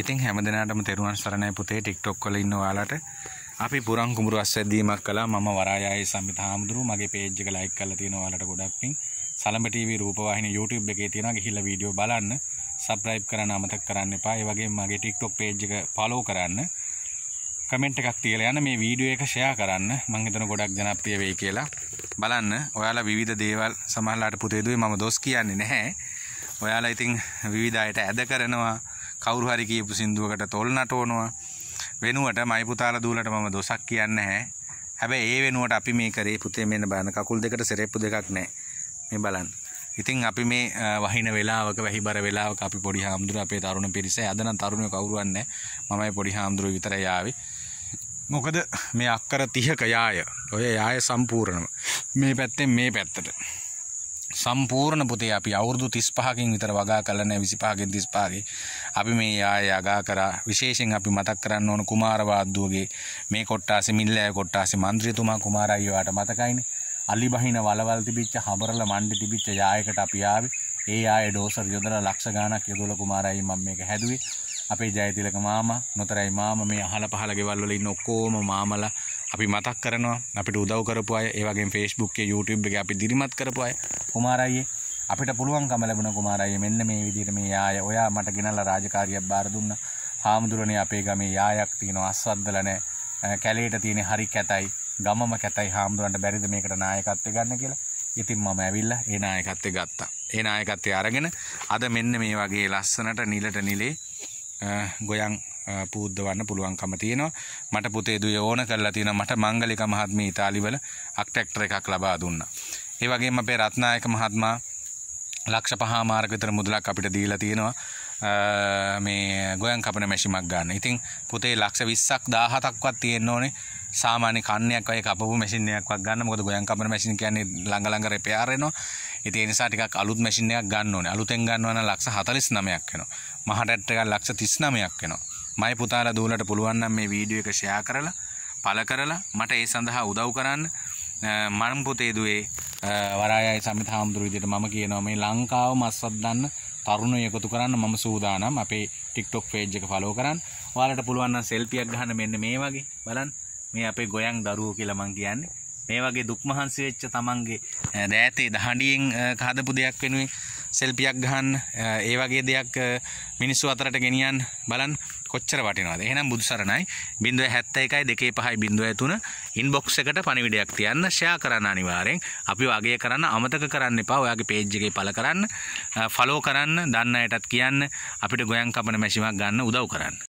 ඉතින් හැම දෙනාටම තෙරුවන් සරණයි පුතේ ටික්ටොක් වල ඉන්න ඔයාලට අපි පුරන් කුඹුරු අස්වැද්දීමක් කළා මම වරායයි සම්මිත හාමුදුරු මගේ පේජ් එක ලයික් කරලා තියෙන ඔයාලට ගොඩක් පිං සලඹ TV රූපවාහිනිය YouTube එකේ තියෙනවා ගිහිල්ලා වීඩියෝ බලන්න subscribe කරන්න අමතක කරන්න එපා ඒ වගේම මගේ TikTok page එක follow කරන්න කමෙන්ට් එකක් තියලා යන්න මේ වීඩියෝ එක ෂෙයා කරන්න මම හිතන ගොඩක් ජනප්‍රිය වෙයි කියලා බලන්න ඔයාලා විවිධ දේවල් සමහරලාට පුතේදුවේ මම දොස් කියන්නේ නැහැ. ඔයාලා ඉතින් විවිධ අයට ඇද කරනවා කවුරු හරි කියපු සින්දුවකට තොල් නටවනවා වෙනුවට මයි පුතාලා දූලට මම දොසක් කියන්නේ නැහැ. හැබැයි ඒ වෙනුවට අපි මේ කරේ පුතේ මෙන්න බලන්න කකුල් දෙකට සෙරෙප්පු දෙකක් නැහැ. මේ බලන්න. ඉතින් අපි මේ වහින වෙලාවක වැහිබර වෙලාවක අපි පොඩි හාමුදුරුවෝ අපේ තරුණ පිරිසේ අද නම් තරුණයෝ කවුරුවත් නැහැ. මමයි පොඩි හාමුදුරුවෝ විතරයි ආවේ. මොකද මේ අක්කර 30ක යාය. ඔය යාය සම්පූර්ණම. මේ පැත්තෙන් මේ පැත්තට. සම්පූර්ණ පුතේ අපි අවුරුදු 35කින් විතර වගා කළා නැහැ 25කින් 35කින් අපි මේ ආය යගා කරා විශේෂයෙන් අපි මතක් කරන්න ඕන කුමාරවාද්දුවගේ මේ කොට්ටාසේ මිල්ලෑ කොට්ටාසේ മന്ത്രിතුමා කුමාරායෝට මතකයිනේ අලි බහින වලවල් තිබිච්ච හබරල මණ්ඩි තිබිච්ච යායකට අපි ආවේ ඒ ආය ඩෝසර් යොදලා ලක්ෂ ගාණක් යොදලා කුමාරායි මම මේක හැදුවේ අපේ ජයතිලක මාමා නොතරයි මාම මේ අහල පහල ගෙවල් වල ඉන්න ඔක්කොම මාමලා අපි මතක් කරනවා අපිට උදව් කරපු අය ඒ වගේම Facebook එකේ YouTube එකේ අපි දිරිමත් කරපු අය කුමාරයියේ අපිට පුළුවන්කම ලැබුණ කුමාරයියේ මෙන්න මේ විදිහට මේ යාය ඔයා මට ගෙනල්ලා රාජකාරියක් බාර දුන්නා. හාමුදුරනේ අපේ ගමේ යායක් තියෙනවා අස්වද්දලා නැහැ. කැලේට තියෙන හරි කැතයි. ගමම කැතයි හාමුදුරන්ට බැරිද මේකට නායකත්වය ගන්න කියලා. ඉතින් මම ඇවිල්ලා ඒ නායකත්වය ගත්තා. ඒ නායකත්වය අරගෙන අද මෙන්න මේ වගේ ලස්සනට නිලට නිලේ ගොයන් පූද්දවන්න පුළුවන්කම තියෙනවා මට පුතේ දුවේ ඕන කරලා තියෙනවා මට මංගලික මහත්මිය ඉතාලිවල අක්ටැක්ටර් එකක් ලබා දුන්නා ඒ වගේම අපේ රත්නායක මහත්මයා ලක්ෂ පහමාරක විතර මුදලක් අපිට දීලා තියෙනවා මේ ගොයන් කපන මැෂිමක් ගන්න. ඉතින් පුතේ ලක්ෂ 20ක් 17ක්වත් තියෙන්න ඕනේ. සාමාන්‍ය කන්නයක් වගේ කපපු මැෂින් එකක්වත් ගන්න. මොකද ගොයන් කපන මැෂින් කියන්නේ ළඟ ළඟ රිපෙයාර් වෙනවා. ඉතින් ඒ නිසා ටිකක් අලුත් මැෂින් එකක් ගන්න ඕනේ. අලුතෙන් ගන්නවා නම් ලක්ෂ 49ක් වෙනවා. මහටැට් එකක් ලක්ෂ 39ක් වෙනවා. මයි පුතාලා දූලට පුළුවන් නම් මේ වීඩියෝ එක ෂෙයා කරලා පළ කරලා මට ඒ සඳහා උදව් කරන්න මම පුතේ දුවේ වරායයි සමිත හාමුදුරුවෝ විදිහට මම කියනවා මේ ලංකාව මස්සත් දන්න තරුණ එකතු කරන්න මම සූදානම් අපේ TikTok page එක follow කරන්න. ඔයාලට පුළුවන් නම් selfie එකක් ගන්න මෙන්න මේ වගේ බලන්න. මේ අපේ ගොයන් දරුවෝ කියලා මම කියන්නේ. මේ වගේ දුක් මහන්සි වෙච්ච තමන්ගේ දෑතේ දහඩියෙන් හදපු දෙයක් වෙනුවෙන් සෙල්පියක් ගහන්න ඒ වගේ දෙයක් මිනිස්සු අතරට ගෙනියන් බලන් කොච්චර වටිනවාද එහෙනම් බුදු සරණයි 0.71 2.5 03 ඉන්බොක්ස් එකට පණිවිඩයක් තියන්න ෂෙයා කරන්න අනිවාර්යෙන් අපිව අගය කරන්න අමතක කරන්න එපා ඔයාගේ page එකේ පළ කරන්න ෆලෝ කරන්න දන්න අයටත් කියන්න අපිට ගොයන් කපන මැෂිමක් ගන්න උදව් කරන්න